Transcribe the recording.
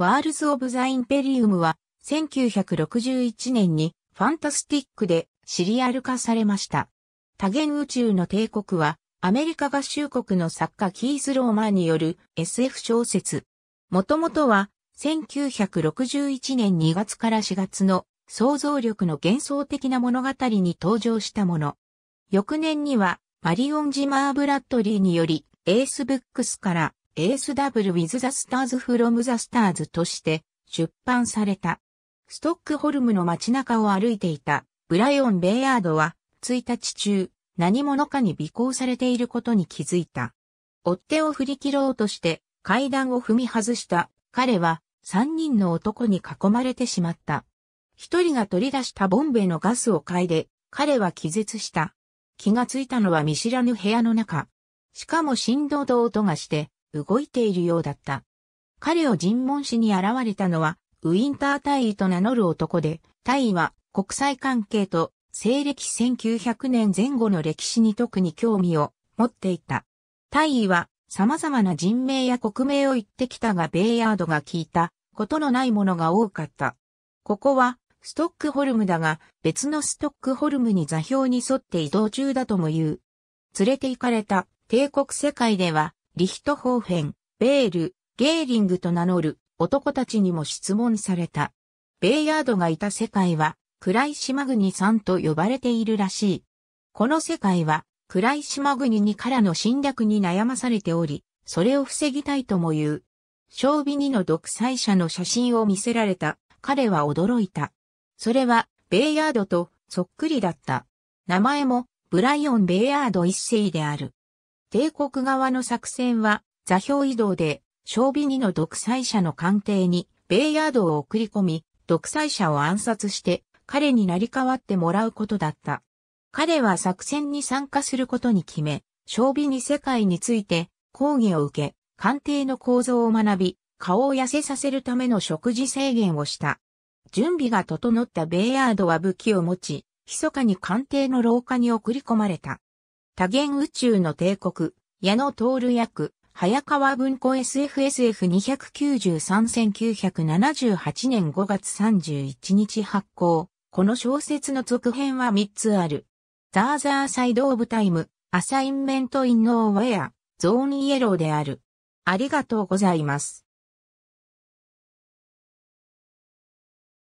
ワールズ・オブ・ザ・インペリウムは、1961年にファンタスティックでシリアル化されました。多元宇宙の帝国は、アメリカ合衆国の作家キース・ローマーによる SF 小説。もともとは、1961年2月から4月の想像力の幻想的な物語に登場したもの。翌年には、マリオン・ジマー・ブラッドリーにより、エースブックスから、エース・ダブル・ウィズ・ザ・スターズ・フロム・ザ・スターズとして出版された。ストックホルムの街中を歩いていたブライオン・ベイヤードは1日中何者かに尾行されていることに気づいた。追っ手を振り切ろうとして階段を踏み外した彼は3人の男に囲まれてしまった。一人が取り出したボンベのガスを嗅いで彼は気絶した。気がついたのは見知らぬ部屋の中。しかも振動と音がして動いているようだった。彼を尋問しに現れたのは、ウィンター大尉と名乗る男で、大尉は国際関係と西暦1900年前後の歴史に特に興味を持っていた。大尉は様々な人名や国名を言ってきたがベイヤードが聞いたことのないものが多かった。ここはストックホルムだが別のストックホルムに座標に沿って移動中だとも言う。連れて行かれた帝国世界ではリヒトホーフェン、ベール、ゲーリングと名乗る男たちにも質問された。ベイヤードがいた世界は、暗い島国さんと呼ばれているらしい。この世界は、暗い島国にからの侵略に悩まされており、それを防ぎたいとも言う。小ビニの独裁者の写真を見せられた。彼は驚いた。それは、ベイヤードとそっくりだった。名前も、ブライオン・ベイヤード一世である。帝国側の作戦は、座標移動で、小ビにの独裁者の官邸に、ベイヤードを送り込み、独裁者を暗殺して、彼になり代わってもらうことだった。彼は作戦に参加することに決め、小ビに世界について、講義を受け、官邸の構造を学び、顔を痩せさせるための食事制限をした。準備が整ったベイヤードは武器を持ち、密かに官邸の廊下に送り込まれた。多元宇宙の帝国、矢野徹役、早川文庫 SFSF293-1978 年5月31日発行。この小説の続編は3つある。ザーザーサイドオブタイム、アサインメントインノーウェア、ゾーンイエローである。ありがとうございます。